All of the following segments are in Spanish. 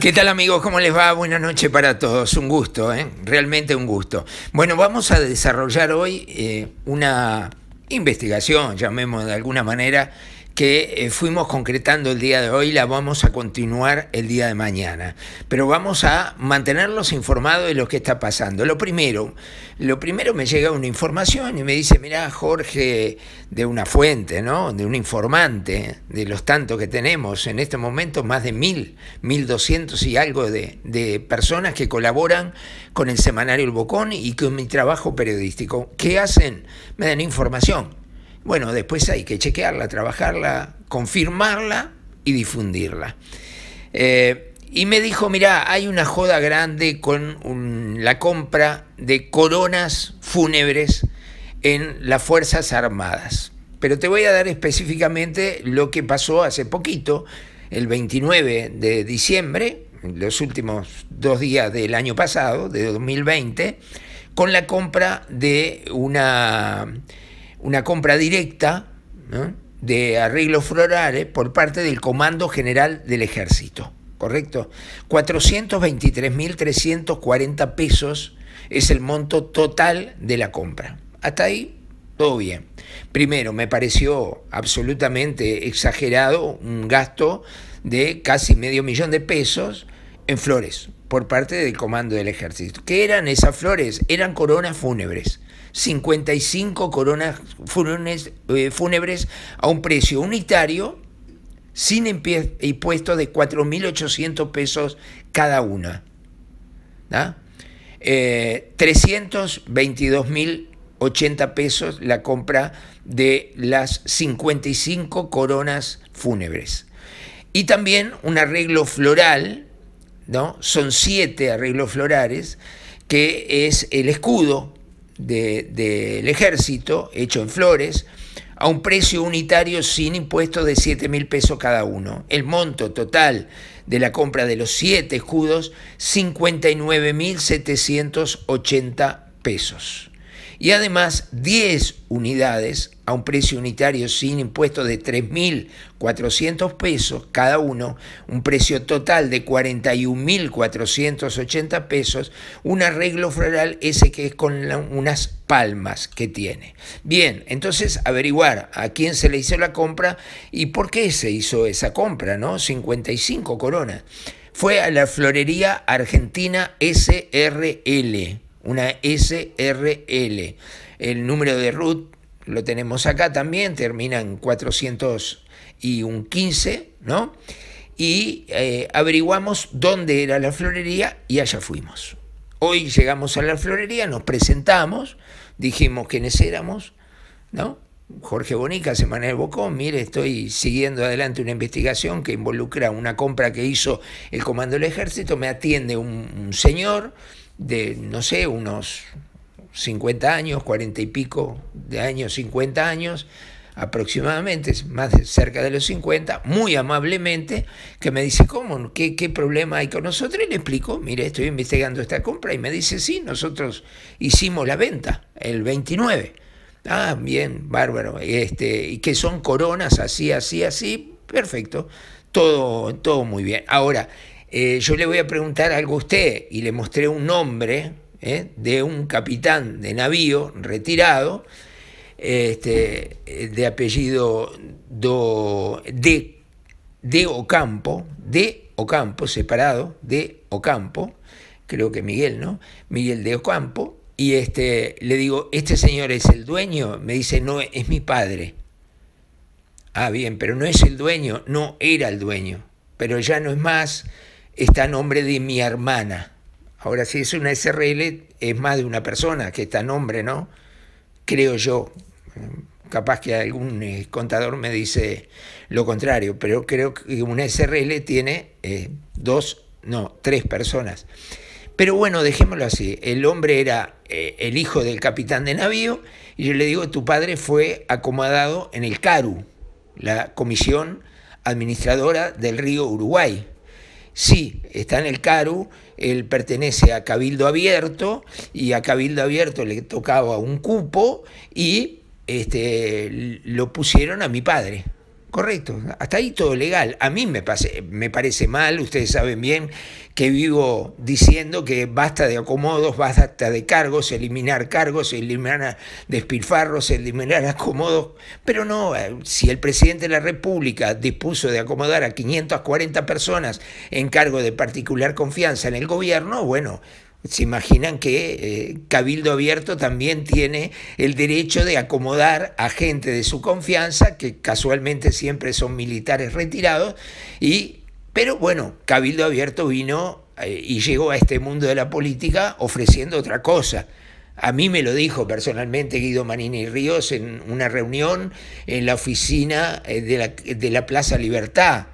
¿Qué tal amigos? ¿Cómo les va? Buenas noches para todos. Un gusto, ¿eh? realmente un gusto. Bueno, vamos a desarrollar hoy eh, una investigación, llamemos de alguna manera, que eh, fuimos concretando el día de hoy la vamos a continuar el día de mañana. Pero vamos a mantenerlos informados de lo que está pasando. Lo primero, lo primero me llega una información y me dice, mira Jorge, de una fuente, ¿no? De un informante, de los tantos que tenemos en este momento, más de mil, mil doscientos y algo de, de personas que colaboran con el semanario El Bocón y con mi trabajo periodístico. ¿Qué hacen? Me dan información bueno, después hay que chequearla, trabajarla, confirmarla y difundirla. Eh, y me dijo, mirá, hay una joda grande con la compra de coronas fúnebres en las Fuerzas Armadas. Pero te voy a dar específicamente lo que pasó hace poquito, el 29 de diciembre, los últimos dos días del año pasado, de 2020, con la compra de una una compra directa de arreglos florales por parte del Comando General del Ejército, ¿correcto? 423.340 pesos es el monto total de la compra. Hasta ahí, todo bien. Primero, me pareció absolutamente exagerado un gasto de casi medio millón de pesos en flores por parte del comando del ejército. ¿Qué eran esas flores? Eran coronas fúnebres. 55 coronas eh, fúnebres, a un precio unitario sin impuesto de 4.800 pesos cada una. Eh, 322.080 pesos la compra de las 55 coronas fúnebres. Y también un arreglo floral, ¿no? son siete arreglos florales, que es el escudo del ejército, hecho en flores, a un precio unitario sin impuestos de 7 mil pesos cada uno. El monto total de la compra de los siete escudos, 59.780 pesos y además 10 unidades a un precio unitario sin impuestos de 3.400 pesos cada uno, un precio total de 41.480 pesos, un arreglo floral ese que es con unas palmas que tiene. Bien, entonces averiguar a quién se le hizo la compra y por qué se hizo esa compra, ¿no? 55 coronas. Fue a la Florería Argentina SRL una SRL. El número de RUT lo tenemos acá también, termina en 400 y ¿no? Y eh, averiguamos dónde era la florería y allá fuimos. Hoy llegamos a la florería, nos presentamos, dijimos quiénes éramos, ¿no? Jorge Bonica, Semana del Bocón, mire, estoy siguiendo adelante una investigación que involucra una compra que hizo el Comando del Ejército, me atiende un señor, de, no sé, unos 50 años, 40 y pico de años, 50 años aproximadamente, más cerca de los 50, muy amablemente, que me dice, ¿cómo? ¿Qué, ¿Qué problema hay con nosotros? Y le explico, mire, estoy investigando esta compra y me dice, sí, nosotros hicimos la venta el 29. Ah, bien, bárbaro. Este, y que son coronas así, así, así, perfecto. Todo, todo muy bien. Ahora, eh, yo le voy a preguntar algo a usted y le mostré un nombre eh, de un capitán de navío retirado, este, eh, de apellido de, de Ocampo, de Ocampo, separado, de Ocampo, creo que Miguel, ¿no? Miguel de Ocampo, y este, le digo, ¿este señor es el dueño? Me dice, no, es mi padre. Ah, bien, pero no es el dueño, no era el dueño, pero ya no es más, está a nombre de mi hermana. Ahora, si es una SRL, es más de una persona que está nombre, ¿no? Creo yo. Capaz que algún eh, contador me dice lo contrario, pero creo que una SRL tiene eh, dos, no, tres personas. Pero bueno, dejémoslo así. El hombre era eh, el hijo del capitán de navío y yo le digo, tu padre fue acomodado en el CARU, la Comisión Administradora del Río Uruguay, Sí, está en el CARU, él pertenece a Cabildo Abierto y a Cabildo Abierto le tocaba un cupo y este, lo pusieron a mi padre. Correcto, hasta ahí todo legal. A mí me, pase, me parece mal, ustedes saben bien que vivo diciendo que basta de acomodos, basta de cargos, eliminar cargos, eliminar despilfarros, eliminar acomodos, pero no, eh, si el presidente de la República dispuso de acomodar a 540 personas en cargo de particular confianza en el gobierno, bueno, se imaginan que eh, Cabildo Abierto también tiene el derecho de acomodar a gente de su confianza, que casualmente siempre son militares retirados, y, pero bueno, Cabildo Abierto vino eh, y llegó a este mundo de la política ofreciendo otra cosa. A mí me lo dijo personalmente Guido Manini Ríos en una reunión en la oficina eh, de la Plaza Libertad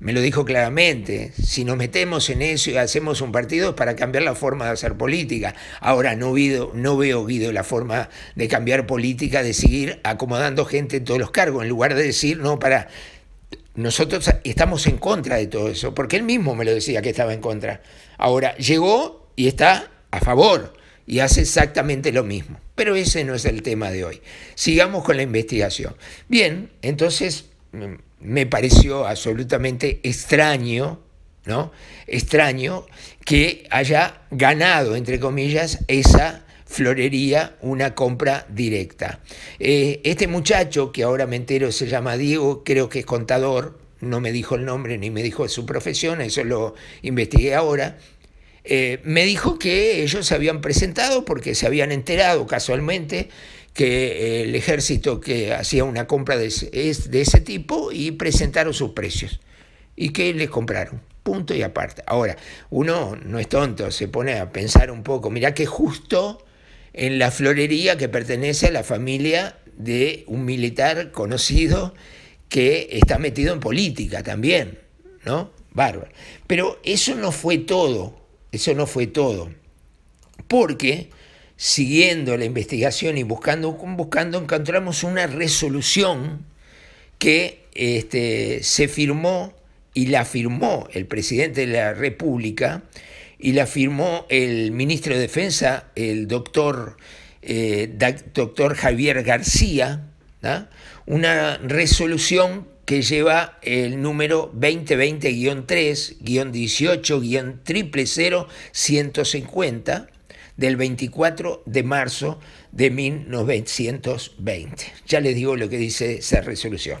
me lo dijo claramente, si nos metemos en eso y hacemos un partido es para cambiar la forma de hacer política. Ahora no, veo, no la forma de cambiar política, de seguir acomodando gente en todos los cargos, en lugar de decir, no, para, nosotros estamos en contra de todo eso, porque él mismo me lo decía que estaba en contra. Ahora llegó y está a favor y hace exactamente lo mismo. Pero ese no es el tema de hoy. Sigamos con la investigación. Bien, entonces mm, me pareció absolutamente extraño, ¿no? Extraño que haya ganado, entre comillas, esa florería una compra directa. Eh, este muchacho, que ahora me entero se llama Diego, creo que es contador, no me dijo el nombre ni me dijo su profesión, eso lo investigué ahora, eh, me dijo que ellos se habían presentado porque se habían enterado casualmente que eh, el ejército que hacía una compra de ese, tipo y presentaron sus precios. ¿Y qué les compraron? Punto y aparte. Ahora, uno no es tonto, se pone a pensar un poco. Mirá que justo en la florería que pertenece a la familia de un militar conocido que está metido en política también, ¿no? Bárbaro. Pero eso no fue todo, eso no fue todo, porque siguiendo la investigación y buscando, buscando encontramos una resolución que este, se firmó y la firmó el presidente de la República y la firmó el ministro de Defensa, el doctor, eh, Javier García, una resolución que lleva el número 2020-3-18-000-150 del 24 de marzo de 1920. Ya les digo lo que dice esa resolución.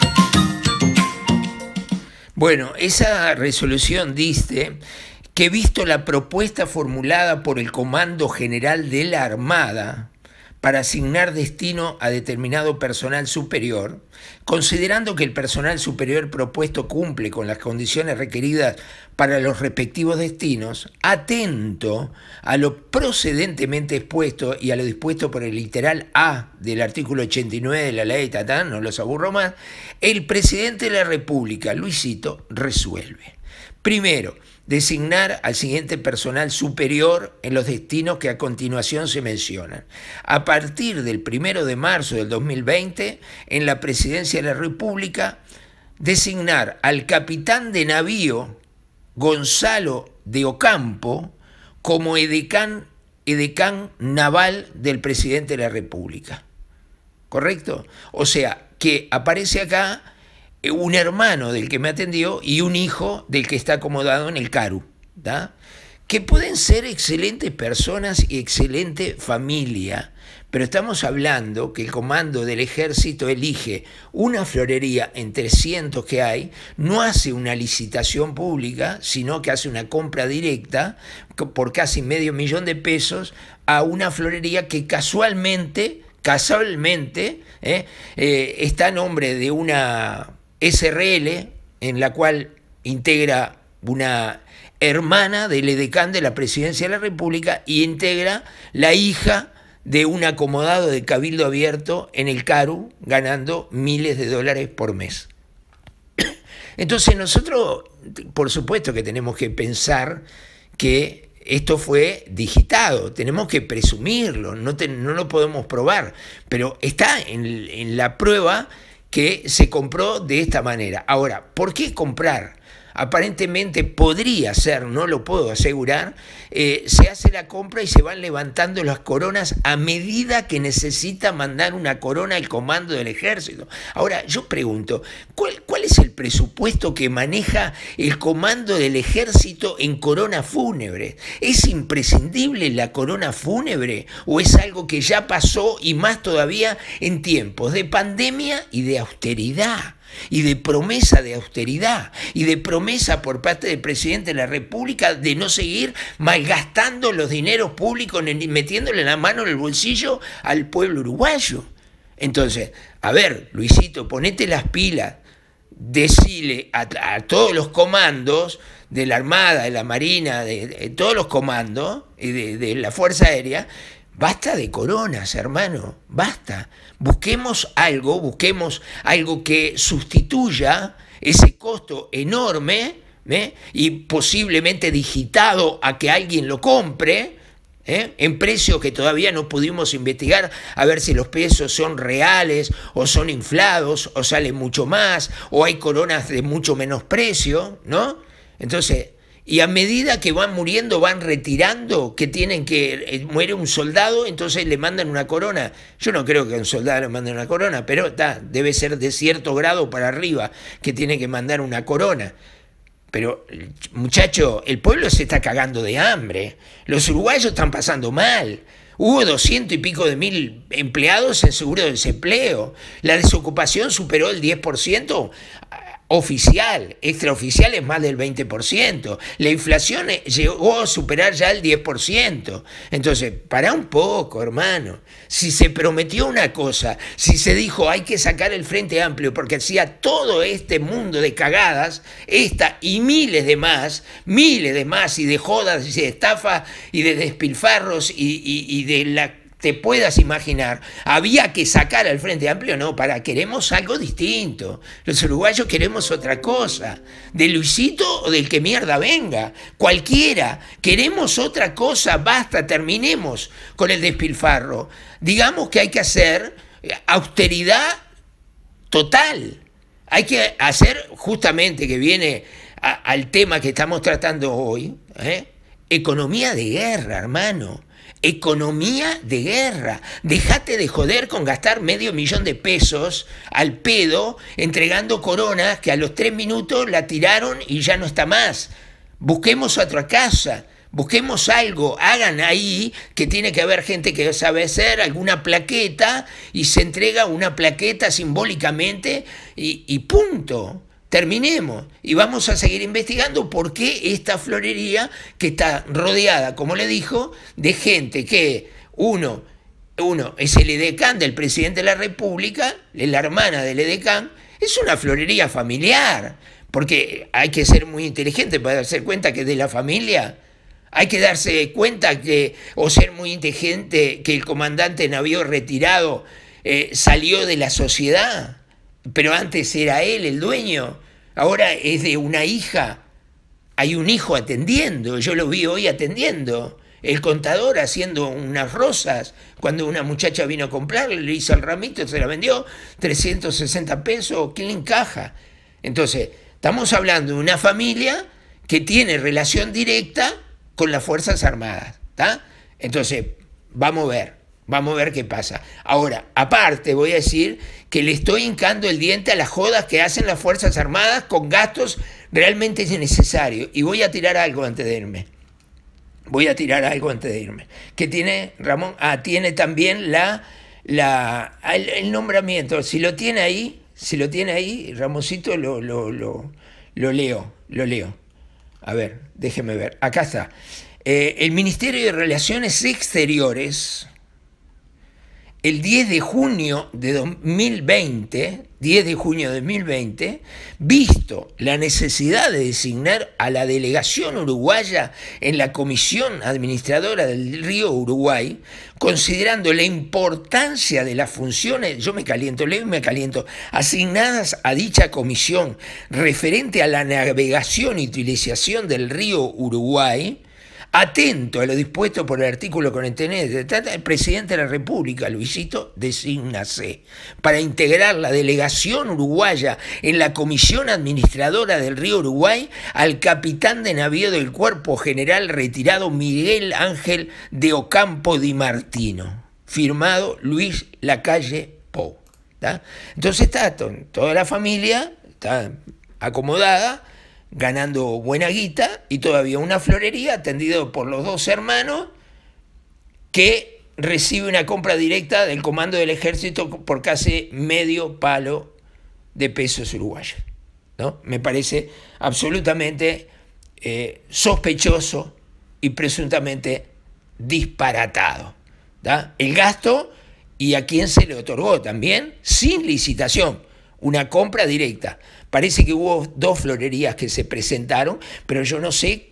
Bueno, esa resolución dice que visto la propuesta formulada por el Comando General de la Armada, para asignar destino a determinado personal superior, considerando que el personal superior propuesto cumple con las condiciones requeridas para los respectivos destinos, atento a lo procedentemente expuesto y a lo dispuesto por el literal A del artículo 89 de la ley de Tatán, no los aburro más, el presidente de la República, Luisito, resuelve. Primero, Designar al siguiente personal superior en los destinos que a continuación se mencionan. A partir del 1 de marzo del 2020, en la Presidencia de la República, designar al capitán de navío Gonzalo de Ocampo como edecán, edecán naval del presidente de la República. ¿Correcto? O sea, que aparece acá un hermano del que me atendió y un hijo del que está acomodado en el CARU, que pueden ser excelentes personas y excelente familia, pero estamos hablando que el comando del ejército elige una florería entre 300 que hay, no hace una licitación pública, sino que hace una compra directa por casi medio millón de pesos a una florería que casualmente, casualmente, ¿eh? Eh, está a nombre de una SRL, en la cual integra una hermana del edecán de la Presidencia de la República y integra la hija de un acomodado de cabildo abierto en el CARU, ganando miles de dólares por mes. Entonces nosotros, por supuesto que tenemos que pensar que esto fue digitado, tenemos que presumirlo, no, no lo podemos probar, pero está en, en la prueba que se compró de esta manera. Ahora, ¿por qué comprar? aparentemente podría ser, no lo puedo asegurar, eh, se hace la compra y se van levantando las coronas a medida que necesita mandar una corona al comando del ejército. Ahora, yo pregunto, cuál es el presupuesto que maneja el comando del ejército en corona fúnebre? ¿Es imprescindible la corona fúnebre o es algo que ya pasó y más todavía en tiempos de pandemia y de austeridad? y de promesa de austeridad y de promesa por parte del presidente de la República de no seguir malgastando los dineros públicos metiéndole la mano en el bolsillo al pueblo uruguayo. Entonces, a ver, Luisito, ponete las pilas, decile a, todos los comandos de la Armada, de la Marina, de, todos los comandos y de la Fuerza Aérea, Basta de coronas, hermano, basta. Busquemos algo, busquemos algo que sustituya ese costo enorme ¿eh? y posiblemente digitado a que alguien lo compre. ¿eh? En precios que todavía no pudimos investigar a ver si los pesos son reales o son inflados o salen mucho más o hay coronas de mucho menos precio, ¿no? Entonces, y a medida que van muriendo, van retirando, que tienen que, eh, muere un soldado, entonces le mandan una corona. Yo no creo que un soldado le manden una corona, pero está, debe ser de cierto grado para arriba que tiene que mandar una corona. Pero, muchacho, el pueblo se está cagando de hambre. Los uruguayos están pasando mal. Hubo doscientos y pico de mil empleados en seguro de desempleo. La desocupación superó el 10% oficial, extraoficial es más del 20%. La inflación eh, llegó a superar ya el 10%. Entonces, para un poco, hermano. Si se prometió una cosa, si se dijo hay que sacar el Frente Amplio porque hacía todo este mundo de cagadas, esta y miles de más, miles de más, y de jodas, y de estafas, y de despilfarros, y, y de la te puedas imaginar, había que sacar al Frente Amplio, no, para, queremos algo distinto. Los uruguayos queremos otra cosa, de Luisito o del que mierda venga, cualquiera, queremos otra cosa, basta, terminemos con el despilfarro. Digamos que hay que hacer eh, austeridad total, hay que hacer justamente que viene al tema que estamos tratando hoy, ¿eh? economía de guerra, hermano Economía de guerra. Dejate de joder con gastar medio millón de pesos al pedo entregando coronas que a los tres minutos la tiraron y ya no está más. Busquemos otra casa. Busquemos algo, hagan ahí que tiene que haber gente que sabe hacer alguna plaqueta y se entrega una plaqueta simbólicamente y, y punto terminemos y vamos a seguir investigando por qué esta florería que está rodeada, como le dijo, de gente que uno, uno es el edecán del presidente de la República, es la hermana del edecán, es una florería familiar, porque hay que ser muy inteligente para darse cuenta que es de la familia hay que darse cuenta que, o ser muy inteligente, que el comandante navío retirado eh, salió de la sociedad pero antes era él el dueño, ahora es de una hija, hay un hijo atendiendo, yo lo vi hoy atendiendo, el contador haciendo unas rosas, cuando una muchacha vino a comprarle, le hizo el ramito, se la vendió, 360 pesos, ¿qué le encaja? Entonces, estamos hablando de una familia que tiene relación directa con las Fuerzas Armadas, ¿está? Entonces, vamos a ver. Vamos a ver qué pasa. Ahora, aparte, voy a decir que le estoy hincando el diente a las jodas que hacen las Fuerzas Armadas con gastos realmente innecesarios. Y voy a tirar algo antes de irme. Voy a tirar algo antes de irme. ¿Qué tiene, Ramón? Ah, tiene también la, la, ah, el, nombramiento. Si lo tiene ahí, si lo tiene ahí, Ramoncito, lo, lo, lo, leo, lo leo. A ver, déjeme ver. Acá está. Eh, el Ministerio de Relaciones Exteriores el 10 de junio de 2020, 10 de junio de 2020, visto la necesidad de designar a la delegación uruguaya en la Comisión Administradora del Río Uruguay, considerando la importancia de las funciones, yo me caliento, leo y me caliento, asignadas a dicha comisión referente a la navegación y utilización del río Uruguay, Atento a lo dispuesto por el artículo con el e, trata el presidente de la República, Luisito, designase para integrar la delegación uruguaya en la comisión administradora del río Uruguay al capitán de navío del cuerpo general retirado Miguel Ángel de Ocampo Di Martino. Firmado Luis Lacalle Pou. Entonces está toda la familia está acomodada ganando buena guita y todavía una florería atendido por los dos hermanos que recibe una compra directa del comando del ejército por casi medio palo de pesos uruguayos. ¿no? Me parece absolutamente eh, sospechoso y presuntamente disparatado. El gasto y a quién se le otorgó también sin licitación, una compra directa. Parece que hubo dos florerías que se presentaron, pero yo no sé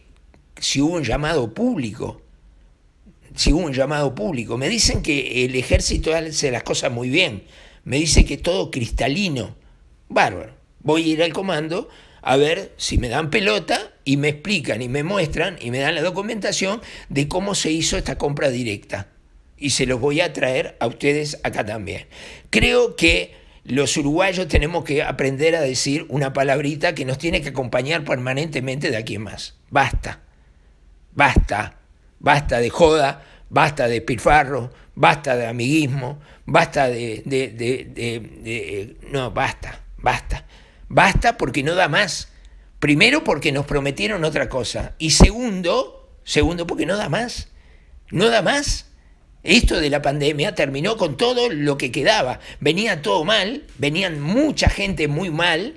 si hubo un llamado público. Si hubo un llamado público. Me dicen que el ejército hace las cosas muy bien. Me dice que todo cristalino. Bárbaro. Voy a ir al comando a ver si me dan pelota y me explican y me muestran y me dan la documentación de cómo se hizo esta compra directa. Y se los voy a traer a ustedes acá también. Creo que los uruguayos tenemos que aprender a decir una palabrita que nos tiene que acompañar permanentemente de aquí en más. Basta, basta, basta de joda, basta de pilfarro, basta de amiguismo, basta de, de, No, basta, basta. Basta porque no da más. Primero porque nos prometieron otra cosa. Y segundo, segundo porque no da más. No da más. Esto de la pandemia terminó con todo lo que quedaba. Venía todo mal, venían mucha gente muy mal,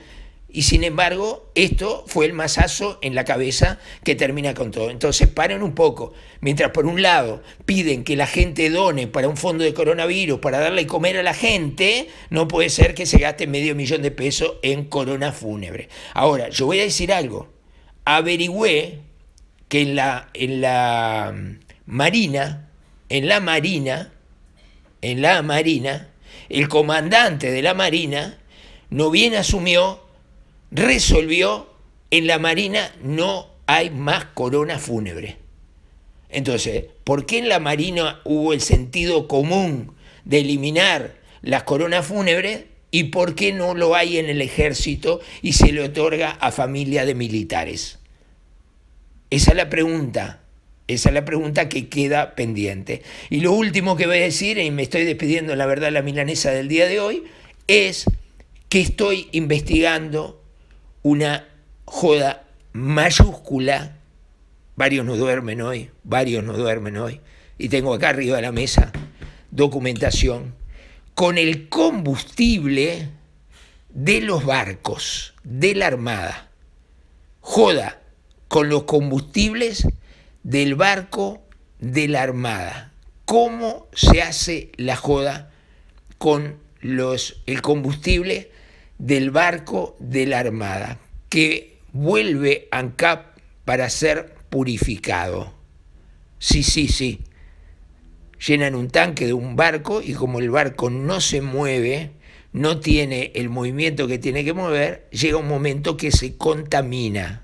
y sin embargo, esto fue el masazo en la cabeza que termina con todo. Entonces, paren un poco. Mientras por un lado piden que la gente done para un fondo de coronavirus, para darle comer a la gente, no puede ser que se gaste medio millón de pesos en corona fúnebre. Ahora, yo voy a decir algo. Averigüé que en la, en la mm, Marina en la Marina, en la Marina, el comandante de la Marina, no bien asumió, resolvió, en la Marina no hay más corona fúnebre. Entonces, ¿por qué en la Marina hubo el sentido común de eliminar las coronas fúnebres y por qué no lo hay en el ejército y se le otorga a familia de militares? Esa es la pregunta esa es la pregunta que queda pendiente. Y lo último que voy a decir, y me estoy despidiendo, la verdad, la milanesa del día de hoy, es que estoy investigando una joda mayúscula. Varios no duermen hoy, varios no duermen hoy. Y tengo acá arriba de la mesa documentación con el combustible de los barcos de la Armada. Joda con los combustibles del barco de la Armada. ¿Cómo se hace la joda con los, el combustible del barco de la Armada que vuelve a ANCAP para ser purificado? Sí, sí, sí. Llenan un tanque de un barco y como el barco no se mueve, no tiene el movimiento que tiene que mover, llega un momento que se contamina.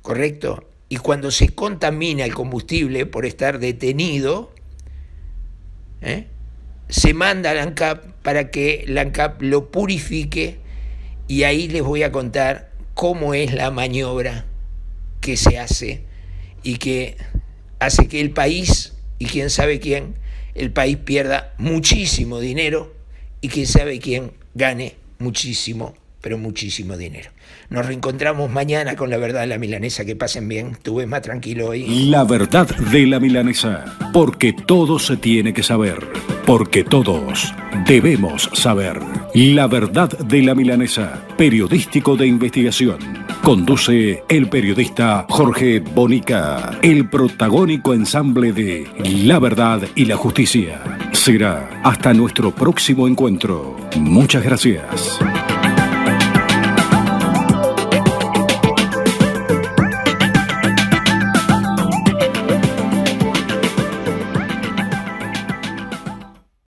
¿Correcto? y cuando se contamina el combustible por estar detenido, ¿eh? se manda al ANCAP para que el ANCAP lo purifique y ahí les voy a contar cómo es la maniobra que se hace y que hace que el país, y quién sabe quién, el país pierda muchísimo dinero y quién sabe quién gane muchísimo pero muchísimo dinero. Nos reencontramos mañana con la verdad de la milanesa. Que pasen bien. Tuve más tranquilo hoy. La verdad de la milanesa. Porque todo se tiene que saber. Porque todos debemos saber. La verdad de la milanesa. Periodístico de investigación. Conduce el periodista Jorge Bonica. El protagónico ensamble de La verdad y la justicia. Será hasta nuestro próximo encuentro. Muchas gracias.